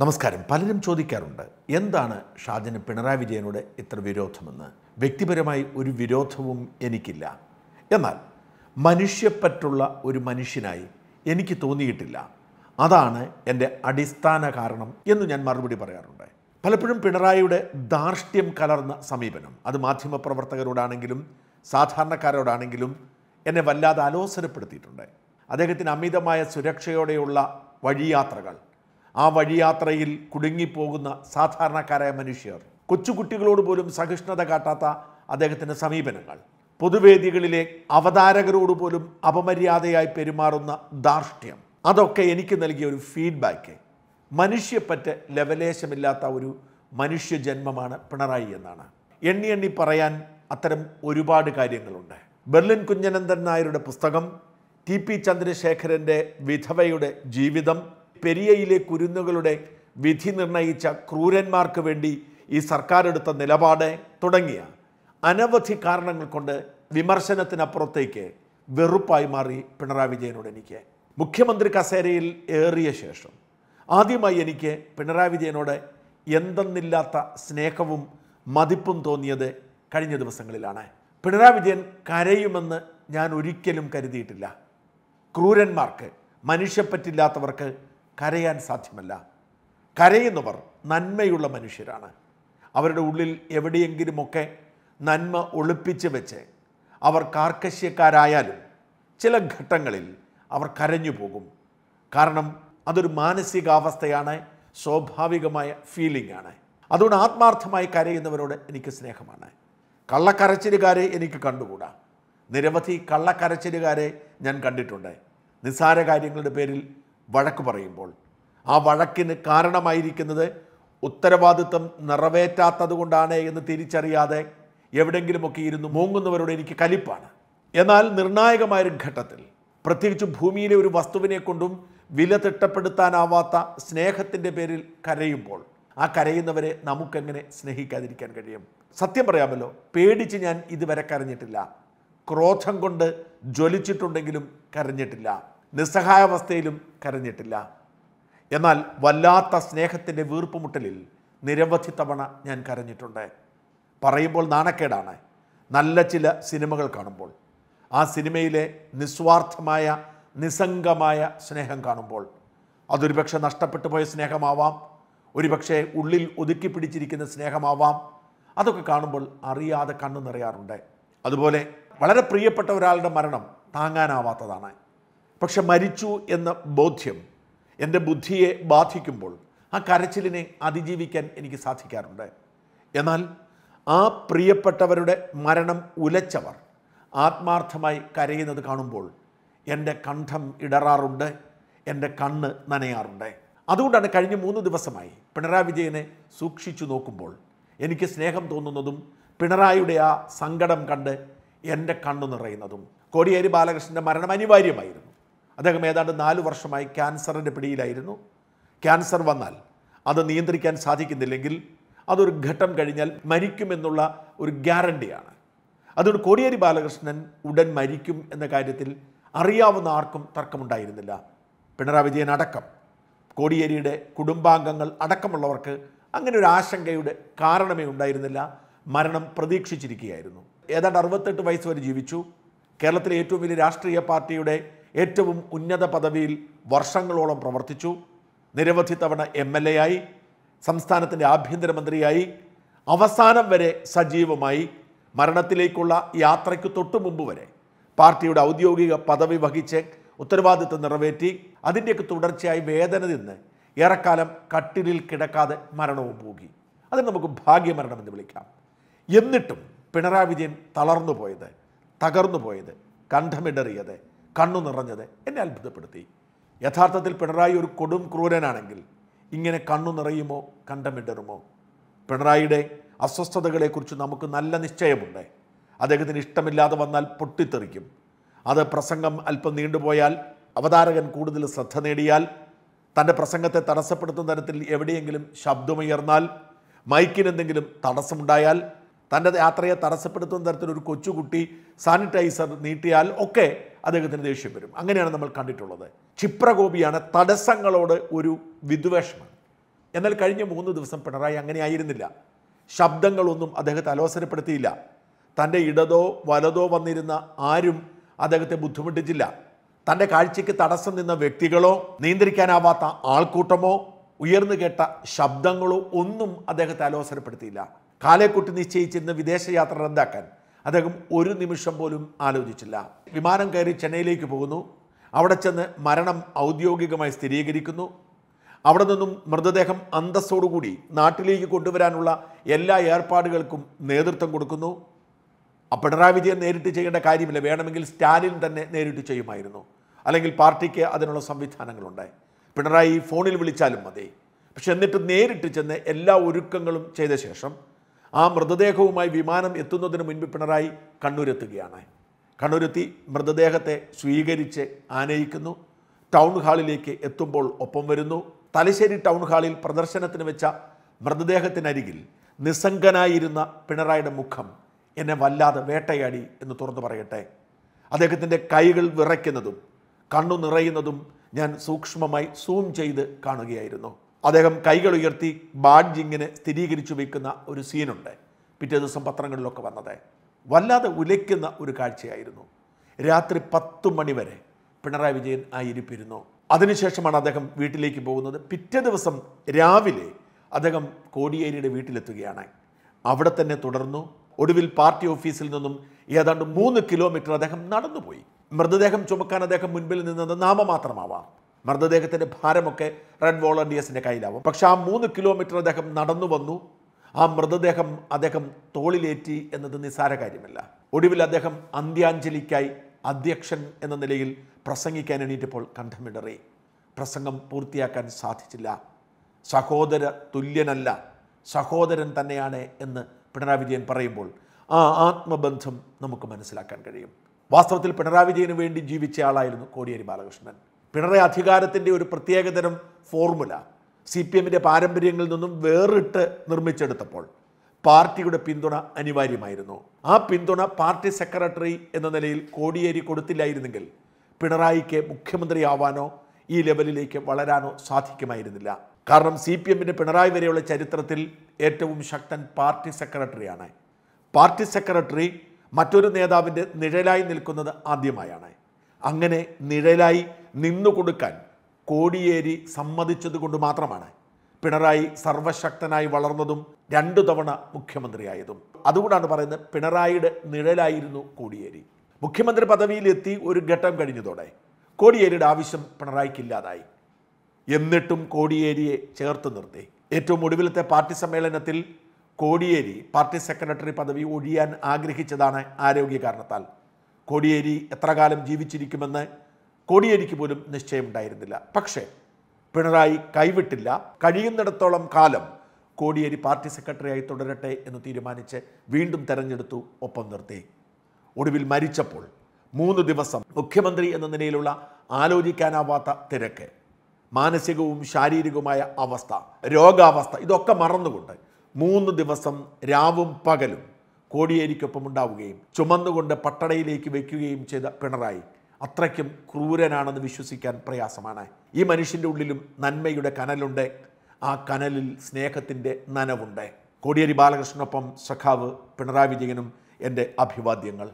നമസ്കാരം പലരും ചോദിക്കാറുണ്ട് എന്താണ് ഷാജിന് പിണറായി വിജയനോട് ഇത്ര വിരോധമെന്ന് വ്യക്തിപരമായി ഒരു വിരോധവും എനിക്കില്ല എന്നാൽ മനുഷ്യപ്പറ്റുള്ള ഒരു മനുഷ്യനായി എനിക്ക് തോന്നിയിട്ടില്ല അതാണ് എൻ്റെ അടിസ്ഥാന കാരണം എന്ന് ഞാൻ മറുപടി പറയാറുണ്ട് പലപ്പോഴും പിണറായിയുടെ ധാർഷ്ട്യം കലർന്ന സമീപനം അത് മാധ്യമപ്രവർത്തകരോടാണെങ്കിലും സാധാരണക്കാരോടാണെങ്കിലും എന്നെ വല്ലാതെ അലോസരപ്പെടുത്തിയിട്ടുണ്ട് അദ്ദേഹത്തിന് അമിതമായ സുരക്ഷയോടെയുള്ള വഴിയാത്രകൾ ആ വഴിയാത്രയിൽ കുടുങ്ങിപ്പോകുന്ന സാധാരണക്കാരായ മനുഷ്യർ കൊച്ചുകുട്ടികളോട് പോലും സഹിഷ്ണുത കാട്ടാത്ത അദ്ദേഹത്തിൻ്റെ സമീപനങ്ങൾ പൊതുവേദികളിലെ അവതാരകരോട് പോലും അപമര്യാദയായി പെരുമാറുന്ന ധാർഷ്ട്യം അതൊക്കെ എനിക്ക് നൽകിയ ഒരു ഫീഡ്ബാക്ക് മനുഷ്യപ്പറ്റ ലവലേശമില്ലാത്ത ഒരു മനുഷ്യജന്മമാണ് പിണറായി എന്നാണ് എണ്ണി എണ്ണി പറയാൻ അത്തരം ഒരുപാട് കാര്യങ്ങളുണ്ട് ബെർലിൻ കുഞ്ഞനന്ദൻ നായരുടെ പുസ്തകം ടി പി ചന്ദ്രശേഖരൻ്റെ വിധവയുടെ ജീവിതം പെരിയയിലെ കുരുന്നുകളുടെ വിധി നിർണയിച്ച ക്രൂരന്മാർക്ക് വേണ്ടി ഈ സർക്കാർ എടുത്ത നിലപാട് തുടങ്ങിയ അനവധി കാരണങ്ങൾ കൊണ്ട് വിമർശനത്തിനപ്പുറത്തേക്ക് വെറുപ്പായി മാറി പിണറായി വിജയനോട് എനിക്ക് മുഖ്യമന്ത്രി കസേരയിൽ ഏറിയ ശേഷം ആദ്യമായി എനിക്ക് പിണറായി വിജയനോട് എന്തെന്നില്ലാത്ത സ്നേഹവും മതിപ്പും തോന്നിയത് കഴിഞ്ഞ ദിവസങ്ങളിലാണ് പിണറായി വിജയൻ കരയുമെന്ന് ഞാൻ ഒരിക്കലും കരുതിയിട്ടില്ല ക്രൂരന്മാർക്ക് മനുഷ്യപ്പറ്റില്ലാത്തവർക്ക് കരയാൻ സാധ്യമല്ല കരയുന്നവർ നന്മയുള്ള മനുഷ്യരാണ് അവരുടെ ഉള്ളിൽ എവിടെയെങ്കിലുമൊക്കെ നന്മ ഒളിപ്പിച്ച് വെച്ച് അവർ കാർക്കശ്യക്കാരായാലും ചില ഘട്ടങ്ങളിൽ അവർ കരഞ്ഞു പോകും കാരണം അതൊരു മാനസികാവസ്ഥയാണ് സ്വാഭാവികമായ ഫീലിംഗ് ആണ് അതുകൊണ്ട് ആത്മാർത്ഥമായി കരയുന്നവരോട് എനിക്ക് സ്നേഹമാണ് കള്ളക്കരച്ചിലുകാരെ എനിക്ക് കണ്ടുകൂടാ നിരവധി കള്ളക്കരച്ചിലുകാരെ ഞാൻ കണ്ടിട്ടുണ്ട് നിസ്സാര കാര്യങ്ങളുടെ പേരിൽ വഴക്ക് പറയുമ്പോൾ ആ വഴക്കിന് കാരണമായിരിക്കുന്നത് ഉത്തരവാദിത്വം കൊണ്ടാണ് എന്ന് തിരിച്ചറിയാതെ എവിടെങ്കിലുമൊക്കെ ഇരുന്ന് മൂങ്ങുന്നവരോട് എനിക്ക് കലിപ്പാണ് എന്നാൽ നിർണായകമായൊരു ഘട്ടത്തിൽ പ്രത്യേകിച്ച് ഭൂമിയിലെ ഒരു വസ്തുവിനെ കൊണ്ടും വില തിട്ടപ്പെടുത്താനാവാത്ത സ്നേഹത്തിൻ്റെ പേരിൽ കരയുമ്പോൾ ആ കരയുന്നവരെ നമുക്കെങ്ങനെ സ്നേഹിക്കാതിരിക്കാൻ കഴിയും സത്യം പറയാമല്ലോ പേടിച്ച് ഞാൻ ഇതുവരെ കരഞ്ഞിട്ടില്ല ക്രോധം കൊണ്ട് ജ്വലിച്ചിട്ടുണ്ടെങ്കിലും കരഞ്ഞിട്ടില്ല നിസ്സഹായാവസ്ഥയിലും കരഞ്ഞിട്ടില്ല എന്നാൽ വല്ലാത്ത സ്നേഹത്തിൻ്റെ വീർപ്പുമുട്ടലിൽ നിരവധി തവണ ഞാൻ കരഞ്ഞിട്ടുണ്ട് പറയുമ്പോൾ നാണക്കേടാണ് നല്ല ചില സിനിമകൾ കാണുമ്പോൾ ആ സിനിമയിലെ നിസ്വാർത്ഥമായ നിസ്സംഗമായ സ്നേഹം കാണുമ്പോൾ അതൊരു പക്ഷേ നഷ്ടപ്പെട്ടു പോയ സ്നേഹമാവാം ഒരുപക്ഷെ ഉള്ളിൽ ഒതുക്കി പിടിച്ചിരിക്കുന്ന സ്നേഹമാവാം അതൊക്കെ കാണുമ്പോൾ അറിയാതെ കണ്ണു നിറയാറുണ്ട് അതുപോലെ വളരെ പ്രിയപ്പെട്ട ഒരാളുടെ മരണം താങ്ങാനാവാത്തതാണ് പക്ഷെ മരിച്ചു എന്ന ബോധ്യം എൻ്റെ ബുദ്ധിയെ ബാധിക്കുമ്പോൾ ആ കരച്ചിലിനെ അതിജീവിക്കാൻ എനിക്ക് സാധിക്കാറുണ്ട് എന്നാൽ ആ പ്രിയപ്പെട്ടവരുടെ മരണം ഉലച്ചവർ ആത്മാർത്ഥമായി കരയുന്നത് കാണുമ്പോൾ എൻ്റെ കണ്ഠം ഇടറാറുണ്ട് എൻ്റെ കണ്ണ് നനയാറുണ്ട് അതുകൊണ്ടാണ് കഴിഞ്ഞ മൂന്ന് ദിവസമായി പിണറായി വിജയനെ സൂക്ഷിച്ചു നോക്കുമ്പോൾ എനിക്ക് സ്നേഹം തോന്നുന്നതും പിണറായിയുടെ ആ സങ്കടം കണ്ട് എൻ്റെ കണ്ണു നിറയുന്നതും കോടിയേരി ബാലകൃഷ്ണൻ്റെ മരണം അനിവാര്യമായിരുന്നു അദ്ദേഹം ഏതാണ്ട് നാല് വർഷമായി ക്യാൻസറിൻ്റെ പിടിയിലായിരുന്നു ക്യാൻസർ വന്നാൽ അത് നിയന്ത്രിക്കാൻ സാധിക്കുന്നില്ലെങ്കിൽ അതൊരു ഘട്ടം കഴിഞ്ഞാൽ മരിക്കുമെന്നുള്ള ഒരു ഗ്യാരണ്ടിയാണ് അതുകൊണ്ട് കോടിയേരി ബാലകൃഷ്ണൻ ഉടൻ മരിക്കും എന്ന കാര്യത്തിൽ അറിയാവുന്ന ആർക്കും തർക്കമുണ്ടായിരുന്നില്ല പിണറായി വിജയൻ അടക്കം കോടിയേരിയുടെ കുടുംബാംഗങ്ങൾ അടക്കമുള്ളവർക്ക് അങ്ങനെ ഒരു ആശങ്കയുടെ കാരണമേ ഉണ്ടായിരുന്നില്ല മരണം പ്രതീക്ഷിച്ചിരിക്കുകയായിരുന്നു ഏതാണ്ട് അറുപത്തെട്ട് വയസ്സ് വരെ ജീവിച്ചു കേരളത്തിലെ ഏറ്റവും വലിയ രാഷ്ട്രീയ പാർട്ടിയുടെ ഏറ്റവും ഉന്നത പദവിയിൽ വർഷങ്ങളോളം പ്രവർത്തിച്ചു നിരവധി തവണ എം എൽ എ ആയി സംസ്ഥാനത്തിൻ്റെ ആഭ്യന്തരമന്ത്രിയായി അവസാനം വരെ സജീവമായി മരണത്തിലേക്കുള്ള യാത്രയ്ക്ക് തൊട്ടു മുമ്പ് വരെ പാർട്ടിയുടെ ഔദ്യോഗിക പദവി വഹിച്ച് ഉത്തരവാദിത്വം നിറവേറ്റി അതിൻ്റെയൊക്കെ തുടർച്ചയായി വേദന നിന്ന് ഏറെക്കാലം കട്ടിലിൽ കിടക്കാതെ മരണവും പോകി അത് നമുക്ക് ഭാഗ്യമരണം എന്ന് വിളിക്കാം എന്നിട്ടും പിണറായി വിജയൻ തളർന്നു പോയത് തകർന്നു പോയത് കണ്ഠമിടറിയത് കണ്ണു നിറഞ്ഞത് എന്നെ അത്ഭുതപ്പെടുത്തി യഥാർത്ഥത്തിൽ പിണറായി ഒരു കൊടും ക്രൂരനാണെങ്കിൽ ഇങ്ങനെ കണ്ണു നിറയുമോ കണ്ടമിടറുമോ പിണറായിയുടെ അസ്വസ്ഥതകളെക്കുറിച്ച് നമുക്ക് നല്ല നിശ്ചയമുണ്ട് അദ്ദേഹത്തിന് ഇഷ്ടമില്ലാതെ വന്നാൽ പൊട്ടിത്തെറിക്കും അത് പ്രസംഗം അല്പം നീണ്ടുപോയാൽ അവതാരകൻ കൂടുതൽ ശ്രദ്ധ നേടിയാൽ തൻ്റെ പ്രസംഗത്തെ തടസ്സപ്പെടുത്തുന്ന തരത്തിൽ എവിടെയെങ്കിലും ശബ്ദമുയർന്നാൽ മൈക്കിനെന്തെങ്കിലും തടസ്സമുണ്ടായാൽ തൻ്റെ യാത്രയെ തടസ്സപ്പെടുത്തുന്ന തരത്തിൽ ഒരു കൊച്ചുകുട്ടി സാനിറ്റൈസർ നീട്ടിയാൽ ഒക്കെ അദ്ദേഹത്തിന് ദേഷ്യം വരും അങ്ങനെയാണ് നമ്മൾ കണ്ടിട്ടുള്ളത് ക്ഷിപ്രകോപിയാണ് തടസ്സങ്ങളോട് ഒരു വിദ്വേഷമാണ് എന്നാൽ കഴിഞ്ഞ മൂന്ന് ദിവസം പിണറായി അങ്ങനെയായിരുന്നില്ല ശബ്ദങ്ങളൊന്നും അദ്ദേഹത്തെ അലോസരപ്പെടുത്തിയില്ല തൻ്റെ ഇടതോ വലതോ വന്നിരുന്ന ആരും അദ്ദേഹത്തെ ബുദ്ധിമുട്ടിച്ചില്ല തൻ്റെ കാഴ്ചയ്ക്ക് തടസ്സം നിന്ന വ്യക്തികളോ നിയന്ത്രിക്കാനാവാത്ത ആൾക്കൂട്ടമോ ഉയർന്നു കേട്ട ശബ്ദങ്ങളോ ഒന്നും അദ്ദേഹത്തെ അലോസരപ്പെടുത്തിയില്ല കാലേക്കുട്ടി നിശ്ചയിച്ചിരുന്ന വിദേശയാത്ര റദ്ദാക്കാൻ അദ്ദേഹം ഒരു നിമിഷം പോലും ആലോചിച്ചില്ല വിമാനം കയറി ചെന്നൈയിലേക്ക് പോകുന്നു അവിടെ ചെന്ന് മരണം ഔദ്യോഗികമായി സ്ഥിരീകരിക്കുന്നു അവിടെ നിന്നും മൃതദേഹം അന്തസ്സോടുകൂടി നാട്ടിലേക്ക് കൊണ്ടുവരാനുള്ള എല്ലാ ഏർപ്പാടുകൾക്കും നേതൃത്വം കൊടുക്കുന്നു പിണറായി വിജയൻ നേരിട്ട് ചെയ്യേണ്ട കാര്യമില്ല വേണമെങ്കിൽ സ്റ്റാലിൻ തന്നെ നേരിട്ട് ചെയ്യുമായിരുന്നു അല്ലെങ്കിൽ പാർട്ടിക്ക് അതിനുള്ള സംവിധാനങ്ങളുണ്ടായി പിണറായി ഫോണിൽ വിളിച്ചാലും മതി പക്ഷെ എന്നിട്ട് നേരിട്ട് ചെന്ന് എല്ലാ ഒരുക്കങ്ങളും ചെയ്ത ശേഷം ആ മൃതദേഹവുമായി വിമാനം എത്തുന്നതിന് മുൻപ് പിണറായി കണ്ണൂരെത്തുകയാണ് കണ്ണൂരെത്തി മൃതദേഹത്തെ സ്വീകരിച്ച് ആനയിക്കുന്നു ടൗൺ ഹാളിലേക്ക് എത്തുമ്പോൾ ഒപ്പം വരുന്നു തലശ്ശേരി ടൗൺ ഹാളിൽ പ്രദർശനത്തിന് വെച്ച മൃതദേഹത്തിനരികിൽ നിസ്സംഗനായിരുന്ന പിണറായിയുടെ മുഖം എന്നെ വല്ലാതെ വേട്ടയാടി എന്ന് തുറന്നു പറയട്ടെ അദ്ദേഹത്തിൻ്റെ കൈകൾ വിറയ്ക്കുന്നതും കണ്ണു നിറയുന്നതും ഞാൻ സൂക്ഷ്മമായി സൂം ചെയ്ത് കാണുകയായിരുന്നു അദ്ദേഹം കൈകൾ ഉയർത്തി ബാഡ്ജിങ്ങിന് സ്ഥിരീകരിച്ചു വയ്ക്കുന്ന ഒരു സീനുണ്ട് പിറ്റേ ദിവസം പത്രങ്ങളിലൊക്കെ വന്നത് വല്ലാതെ ഉലയ്ക്കുന്ന ഒരു കാഴ്ചയായിരുന്നു രാത്രി പത്ത് മണിവരെ പിണറായി വിജയൻ ആയിരിപ്പിരുന്നു അതിനുശേഷമാണ് അദ്ദേഹം വീട്ടിലേക്ക് പോകുന്നത് പിറ്റേ ദിവസം രാവിലെ അദ്ദേഹം കോടിയേരിയുടെ വീട്ടിലെത്തുകയാണ് അവിടെ തന്നെ തുടർന്നു ഒടുവിൽ പാർട്ടി ഓഫീസിൽ നിന്നും ഏതാണ്ട് മൂന്ന് കിലോമീറ്റർ അദ്ദേഹം നടന്നുപോയി മൃതദേഹം ചുമക്കാൻ അദ്ദേഹം മുൻപിൽ നിന്നത് നാമമാത്രമാവാം മൃതദേഹത്തിൻ്റെ ഭാരമൊക്കെ റെഡ് വോളണ്ടിയേഴ്സിൻ്റെ കയ്യിലാവും പക്ഷേ ആ മൂന്ന് കിലോമീറ്റർ അദ്ദേഹം നടന്നു വന്നു ആ മൃതദേഹം അദ്ദേഹം തോളിലേറ്റി എന്നത് നിസ്സാര കാര്യമല്ല ഒടുവിൽ അദ്ദേഹം അന്ത്യാഞ്ജലിക്കായി അധ്യക്ഷൻ എന്ന നിലയിൽ പ്രസംഗിക്കാൻ എണീറ്റപ്പോൾ കണ്ഠമിടറി പ്രസംഗം പൂർത്തിയാക്കാൻ സാധിച്ചില്ല സഹോദര തുല്യനല്ല സഹോദരൻ തന്നെയാണ് എന്ന് പിണറായി വിജയൻ പറയുമ്പോൾ ആ ആത്മബന്ധം നമുക്ക് മനസ്സിലാക്കാൻ കഴിയും വാസ്തവത്തിൽ പിണറായി വിജയന് വേണ്ടി ജീവിച്ച ആളായിരുന്നു കോടിയേരി ബാലകൃഷ്ണൻ പിണറായി അധികാരത്തിൻ്റെ ഒരു പ്രത്യേകതരം ഫോർമുല സി പി എമ്മിൻ്റെ പാരമ്പര്യങ്ങളിൽ നിന്നും വേറിട്ട് നിർമ്മിച്ചെടുത്തപ്പോൾ പാർട്ടിയുടെ പിന്തുണ അനിവാര്യമായിരുന്നു ആ പിന്തുണ പാർട്ടി സെക്രട്ടറി എന്ന നിലയിൽ കോടിയേരി കൊടുത്തില്ലായിരുന്നെങ്കിൽ പിണറായിക്ക് മുഖ്യമന്ത്രിയാവാനോ ഈ ലെവലിലേക്ക് വളരാനോ സാധിക്കുമായിരുന്നില്ല കാരണം സി പി എമ്മിൻ്റെ പിണറായി വരെയുള്ള ചരിത്രത്തിൽ ഏറ്റവും ശക്തൻ പാർട്ടി സെക്രട്ടറിയാണ് പാർട്ടി സെക്രട്ടറി മറ്റൊരു നേതാവിൻ്റെ നിഴലായി നിൽക്കുന്നത് ആദ്യമായാണ് അങ്ങനെ നിഴലായി നിന്നുകൊടുക്കാൻ കോടിയേരി സമ്മതിച്ചതുകൊണ്ട് മാത്രമാണ് പിണറായി സർവശക്തനായി വളർന്നതും രണ്ടു തവണ മുഖ്യമന്ത്രിയായതും അതുകൊണ്ടാണ് പറയുന്നത് പിണറായിയുടെ നിഴലായിരുന്നു കോടിയേരി മുഖ്യമന്ത്രി പദവിയിലെത്തി ഒരു ഘട്ടം കഴിഞ്ഞതോടെ കോടിയേരിയുടെ ആവശ്യം പിണറായിക്കില്ലാതായി എന്നിട്ടും കോടിയേരിയെ ചേർത്ത് നിർത്തി ഏറ്റവും ഒടുവിലത്തെ പാർട്ടി സമ്മേളനത്തിൽ കോടിയേരി പാർട്ടി സെക്രട്ടറി പദവി ഒഴിയാൻ ആഗ്രഹിച്ചതാണ് ആരോഗ്യ കാരണത്താൽ കോടിയേരി എത്ര കാലം ജീവിച്ചിരിക്കുമെന്ന് കോടിയേരിക്ക് പോലും നിശ്ചയമുണ്ടായിരുന്നില്ല പക്ഷേ പിണറായി കൈവിട്ടില്ല കഴിയുന്നിടത്തോളം കാലം കോടിയേരി പാർട്ടി സെക്രട്ടറിയായി തുടരട്ടെ എന്ന് തീരുമാനിച്ച് വീണ്ടും തെരഞ്ഞെടുത്തു ഒപ്പം നിർത്തി ഒടുവിൽ മരിച്ചപ്പോൾ മൂന്ന് ദിവസം മുഖ്യമന്ത്രി എന്ന നിലയിലുള്ള ആലോചിക്കാനാവാത്ത തിരക്ക് മാനസികവും ശാരീരികവുമായ അവസ്ഥ രോഗാവസ്ഥ ഇതൊക്കെ മറന്നുകൊണ്ട് മൂന്ന് ദിവസം രാവും പകലും കോടിയേരിക്കൊപ്പം ഉണ്ടാവുകയും ചുമന്നുകൊണ്ട് പട്ടടയിലേക്ക് വയ്ക്കുകയും ചെയ്ത പിണറായി അത്രയ്ക്കും ക്രൂരനാണെന്ന് വിശ്വസിക്കാൻ പ്രയാസമാണ് ഈ മനുഷ്യൻ്റെ ഉള്ളിലും നന്മയുടെ കനലുണ്ട് ആ കനലിൽ സ്നേഹത്തിൻ്റെ നനവുണ്ട് കോടിയേരി ബാലകൃഷ്ണനൊപ്പം സഖാവ് പിണറായി വിജയനും എൻ്റെ അഭിവാദ്യങ്ങൾ